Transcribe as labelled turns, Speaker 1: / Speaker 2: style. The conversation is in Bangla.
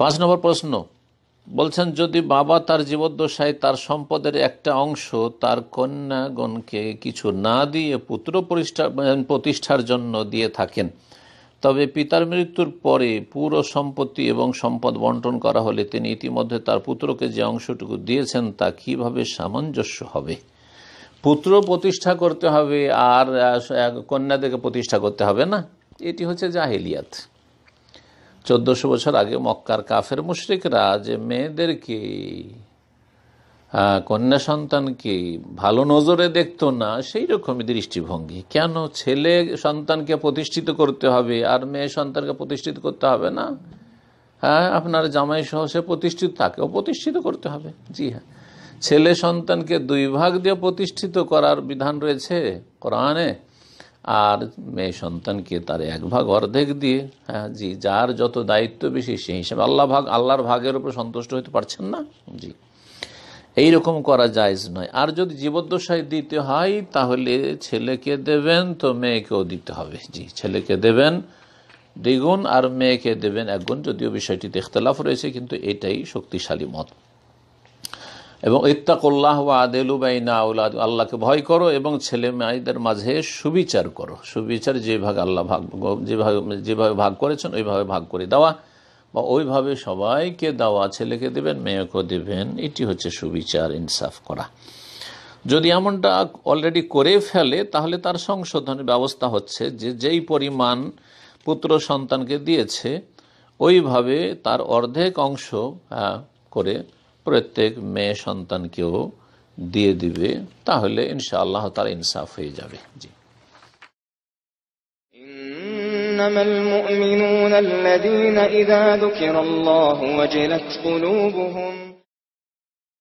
Speaker 1: পাঁচ নম্বর প্রশ্ন বলছেন যদি বাবা তার জীবদ্দশায় তার সম্পদের একটা অংশ তার কন্যাগণকে কিছু না দিয়ে পুত্র মানে প্রতিষ্ঠার জন্য দিয়ে থাকেন তবে পিতার মৃত্যুর পরে পুরো সম্পত্তি এবং সম্পদ বন্টন করা হলে তিনি ইতিমধ্যে তার পুত্রকে যে অংশটুকু দিয়েছেন তা কিভাবে সামঞ্জস্য হবে পুত্র প্রতিষ্ঠা করতে হবে আর কন্যাদেরকে প্রতিষ্ঠা করতে হবে না এটি হচ্ছে জাহেলিয়াত চোদ্দশো বছর আগে মক্কার কাফের মুশরিকরা যে মেয়েদেরকে কন্যা সন্তানকে ভালো নজরে দেখতো না সেই রকমই দৃষ্টিভঙ্গি কেন ছেলে সন্তানকে প্রতিষ্ঠিত করতে হবে আর মেয়ে সন্তানকে প্রতিষ্ঠিত করতে হবে না হ্যাঁ আপনার জামাই সহ সে প্রতিষ্ঠিত তাকেও প্রতিষ্ঠিত করতে হবে জি হ্যাঁ ছেলে সন্তানকে দুই ভাগ দিয়ে প্রতিষ্ঠিত করার বিধান রয়েছে কোরআনে আর মেয়ে সন্তানকে তার এক ভাগ অর্ধেক দিয়ে হ্যাঁ জি যার যত দায়িত্ব বেশি সেই হিসাবে আল্লাহ ভাগ আল্লাহর ভাগের উপর সন্তুষ্ট হতে পারছেন না জি এই রকম করা জায়জ নয় আর যদি জীবদ্দশায় দিতে হয় তাহলে ছেলেকে দেবেন তো মেয়েকেও দিতে হবে জি ছেলেকে দেবেন দ্বিগুণ আর মেয়েকে দেবেন একগুণ যদিও বিষয়টিতে ইখতলাফ রয়েছে কিন্তু এটাই শক্তিশালী মত এবং ইত্তাকুল্লাহ ওয়া আদেলু বাইনা আউলাদ আল্লাহকে ভয় করো এবং ছেলে মেয়েদের মাঝে সুবিচার করো সুবিচার যেভাবে আল্লাহ ভাগ যেভাবে যেভাবে ভাগ করেছেন ওইভাবে ভাগ করে দেওয়া বা ওইভাবে সবাইকে দেওয়া ছেলেকে দেবেন মেয়েকেও দেবেন এটি হচ্ছে সুবিচার ইনসাফ করা যদি এমনটা অলরেডি করে ফেলে তাহলে তার সংশোধনের ব্যবস্থা হচ্ছে যে যেই পরিমাণ পুত্র সন্তানকে দিয়েছে ওইভাবে তার অর্ধেক অংশ করে প্রত্যেক মেয়ে সন্তানকেও দিয়ে দিবে তাহলে ইনশা আল্লাহ তার ইনসাফ হয়ে যাবে জি إنما المؤمنون الذين إذا ذكر الله وجلت قلوبهم